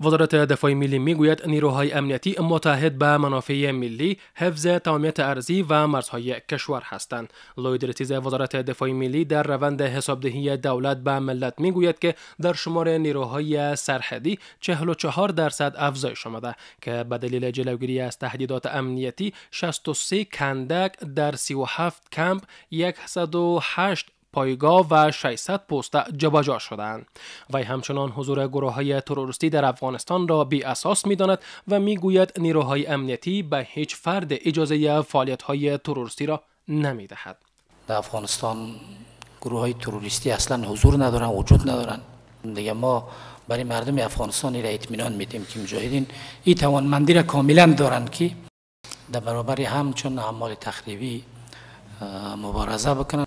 وزارت دفاع ملی میگوید نیروهای امنیتی متحد به منافع ملی حفظ تمامیت ارزی و مرزهای کشور هستند لوید رتیز وزارت دفاع ملی در روند حسابدهی دولت به ملت میگوید که در شمار نیروهای سرحدی 44 درصد افزایش آمده که به دلیل جلوگیری از تهدیدات امنیتی 63 کندک در 37 کمپ 108 پایگاه و 600 پست جابجا شدند و همچنان حضور گروه های تروریستی در افغانستان را بی اساس می داند و می گوید نیروهای امنیتی به هیچ فرد اجازه فعالیت های تروریستی را نمی دهد در افغانستان گروه های تروریستی اصلا حضور ندارن وجود ندارن دیگه ما برای مردم افغانستان را اطمینان میدیم که مجاهدین این توانمندی را کاملا دارند که در برابر همچون اعمال تخریبی مبارزه بکنن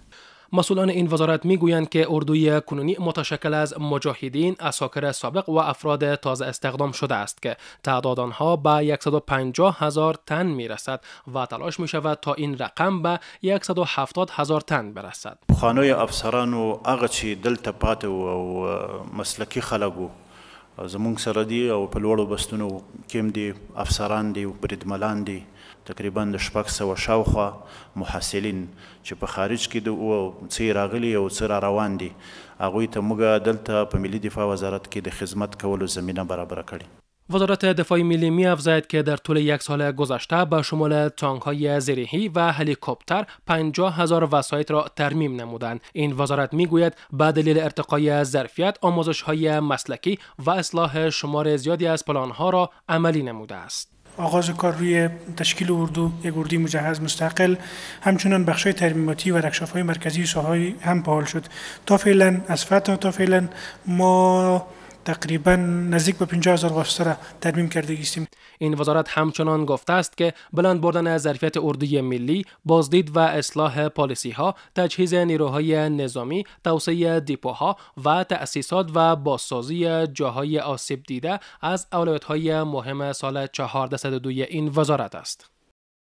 مسئولان این وزارت میگویند که اردوی کنونی متشکل از مجاهدین اساکر سابق و افراد تازه استخدام شده است که تعداد آنها به 150 هزار تن میرسد و تلاش می شود تا این رقم به 170 هزار تن برسد خانوی افسران و اغچی دل تپات و مسلکی خلق و زمونږ سره دي او په لوړو بستونو کې دي افسران دي او بریدملان دي تقریبا د شپږ سوه شاوخوا محصلین چې په خارج کې د څه راغلي او څه را روان دي هغوی ته موږ دلته په ملي دفاع وزارت کې د خدمت کولو زمینه برابره کړې وزارت دفاع ملی می که در طول یک سال گذشته به شمول تانک های زرهی و هلیکوپتر 50 هزار وسایت را ترمیم نمودند این وزارت می گوید به دلیل ارتقای ظرفیت آموزش های مسلکی و اصلاح شمار زیادی از پلان ها را عملی نموده است آغاز کار روی تشکیل اردو یک اردوی مجهز مستقل همچنان بخش ترمیماتی و رکشاف های مرکزی ساهای هم پاهل شد تا فعلا از فتا تا فعلا ما تقریبا نزدیک به 50 هزار قفسه این وزارت همچنان گفته است که بلند بردن ظرفیت اردوی ملی بازدید و اصلاح پالیسی ها تجهیز نیروهای نظامی توسعه دیپوها و تأسیسات و بازسازی جاهای آسیب دیده از اولویت های مهم سال 1402 این وزارت است